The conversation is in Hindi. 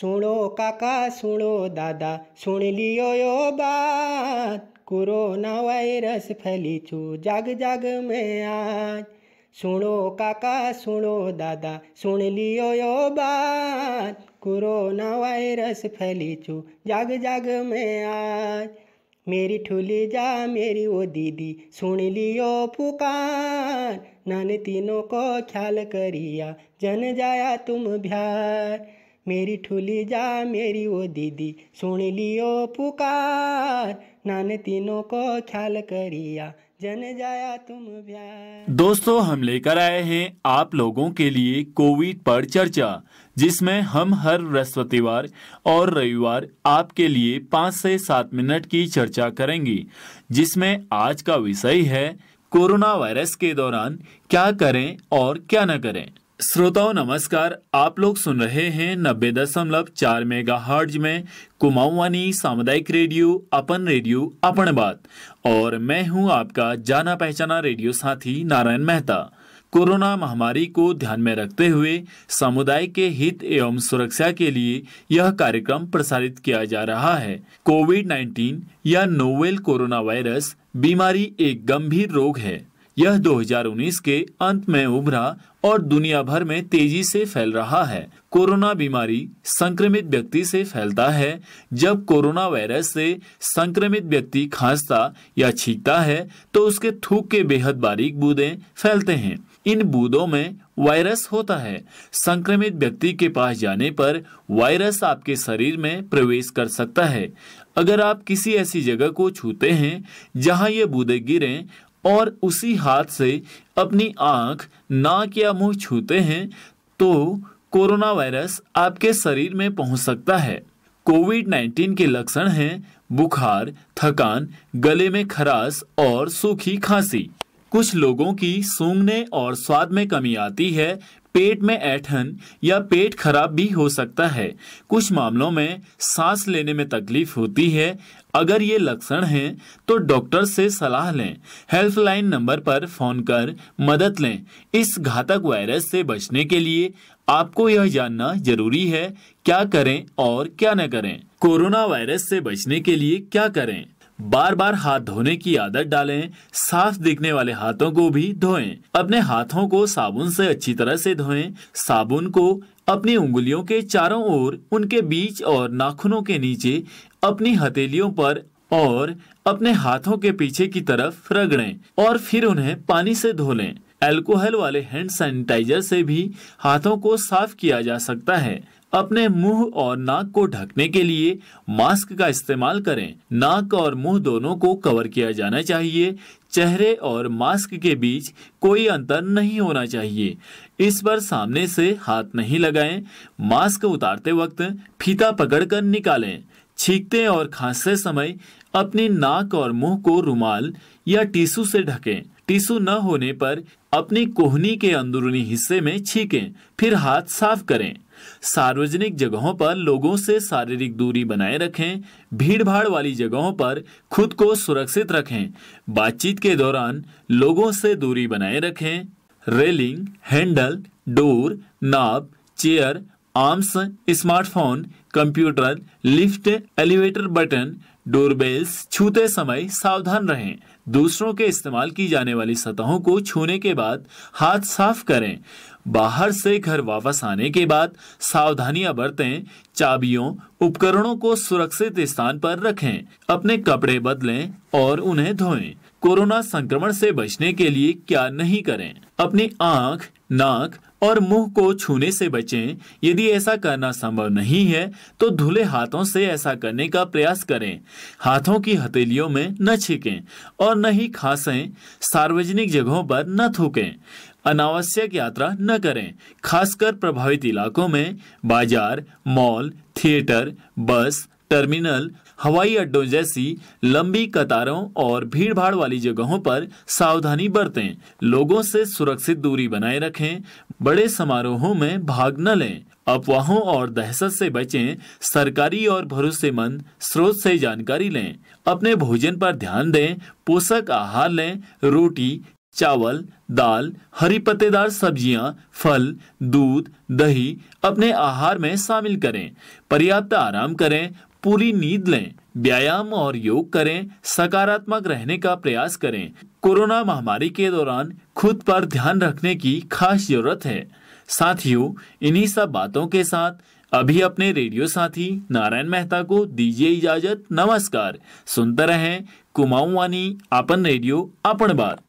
सुनो काका सुनो दादा सुन लियो यो बात कोरोना वायरस फैली छू जाग जाग में आज सुनो काका सुनो दादा सुन लियो यो बात कोरोना वायरस फैली छू जाग जाग में आज मेरी ठुली जा मेरी वो दीदी सुन लियो पुकार नन तीनों को ख्याल करिया जन जाया तुम भ्यार मेरी ठुली जा मेरी वो दीदी सुन लियो पुकार नान तीनों को ख्याल करिया जन जाया तुम दोस्तों हम लेकर आए हैं आप लोगों के लिए कोविड पर चर्चा जिसमें हम हर बृहस्पतिवार और रविवार आपके लिए पाँच से सात मिनट की चर्चा करेंगे जिसमें आज का विषय है कोरोना वायरस के दौरान क्या करें और क्या न करें श्रोताओं नमस्कार आप लोग सुन रहे हैं नब्बे दशमलव चार मेगा हर्ज में कुमाऊवानी सामुदायिक रेडियो अपन रेडियो अपन बात और मैं हूं आपका जाना पहचाना रेडियो साथी नारायण मेहता कोरोना महामारी को ध्यान में रखते हुए समुदाय के हित एवं सुरक्षा के लिए यह कार्यक्रम प्रसारित किया जा रहा है कोविड 19 या नोवेल कोरोना वायरस बीमारी एक गंभीर रोग है यह 2019 के अंत में उभरा और दुनिया भर में तेजी से फैल रहा है कोरोना बीमारी संक्रमित व्यक्ति से फैलता है जब कोरोना वायरस से संक्रमित व्यक्ति खांसता या छींकता है तो उसके थूक के बेहद बारीक बूंदे फैलते हैं इन बूंदों में वायरस होता है संक्रमित व्यक्ति के पास जाने पर वायरस आपके शरीर में प्रवेश कर सकता है अगर आप किसी ऐसी जगह को छूते हैं जहां ये बूंदे गिरें और उसी हाथ से अपनी आँख नाक या मुंह छूते हैं तो कोरोना वायरस आपके शरीर में पहुंच सकता है कोविड 19 के लक्षण हैं बुखार थकान गले में खराश और सूखी खांसी कुछ लोगों की सूंघने और स्वाद में कमी आती है पेट में ऐठन या पेट खराब भी हो सकता है कुछ मामलों में सांस लेने में तकलीफ होती है अगर ये लक्षण हैं तो डॉक्टर से सलाह लें हेल्पलाइन नंबर पर फोन कर मदद लें इस घातक वायरस से बचने के लिए आपको यह जानना जरूरी है क्या करें और क्या न करें कोरोना वायरस से बचने के लिए क्या करें बार बार हाथ धोने की आदत डालें साफ दिखने वाले हाथों को भी धोएं अपने हाथों को साबुन से अच्छी तरह से धोएं साबुन को अपनी उंगलियों के चारों ओर उनके बीच और नाखूनों के नीचे अपनी हथेलियों पर और अपने हाथों के पीछे की तरफ रगड़ें और फिर उन्हें पानी से धो लें अल्कोहल वाले हैंड सैनिटाइजर से भी हाथों को साफ किया जा सकता है अपने मुंह और नाक को ढकने के लिए मास्क का इस्तेमाल करें नाक और मुंह दोनों को कवर किया जाना चाहिए चेहरे और मास्क के बीच कोई अंतर नहीं होना चाहिए इस पर सामने से हाथ नहीं लगाएं मास्क उतारते वक्त फीता पकड़कर निकालें छींकते और खांसते समय अपनी नाक और मुंह को रुमाल या टिश्यू से ढकें टिश्यू न होने पर अपनी कोहनी के अंदरूनी हिस्से में छींकें फिर हाथ साफ करें सार्वजनिक जगहों पर लोगों से शारीरिक दूरी बनाए रखें भीड़भाड़ वाली जगहों पर खुद को सुरक्षित रखें बातचीत के दौरान लोगों से दूरी बनाए रखें railing handle door knob chair arms smartphone computer lift elevator button doorbells छूते समय सावधान रहें दूसरों के इस्तेमाल की जाने वाली सतहों को छूने के बाद हाथ साफ करें बाहर से घर वापस आने के बाद सावधानियां बरतें चाबियों उपकरणों को सुरक्षित स्थान पर रखें अपने कपड़े बदलें और उन्हें धोएं कोरोना संक्रमण से बचने के लिए क्या नहीं करें अपनी आंख नाक और मुंह को छूने से बचें यदि ऐसा करना संभव नहीं है तो धुले हाथों से ऐसा करने का प्रयास करें हाथों की हथेलियों में न छीकें और न ही खांसें सार्वजनिक जगहों पर न थूकें अनावश्यक यात्रा न करें खासकर प्रभावित इलाकों में बाजार मॉल थिएटर बस टर्मिनल हवाई अड्डों जैसी लंबी कतारों और भीड़भाड़ वाली जगहों पर सावधानी बरतें लोगों से सुरक्षित दूरी बनाए रखें बड़े समारोहों में भाग न लें अफवाहों और दहशत से बचें सरकारी और भरोसेमंद स्रोत से जानकारी लें अपने भोजन पर ध्यान दें पोषक आहार लें रोटी चावल दाल हरी पत्तेदार सब्जियां, फल दूध दही अपने आहार में शामिल करें पर्याप्त आराम करें पूरी नींद लें व्यायाम और योग करें सकारात्मक रहने का प्रयास करें कोरोना महामारी के दौरान खुद पर ध्यान रखने की खास जरूरत है साथियों इन्हीं सब बातों के साथ अभी अपने रेडियो साथी नारायण मेहता को दीजिए इजाजत नमस्कार सुनते रहें कुमाऊं वानी अपन रेडियो अपन बात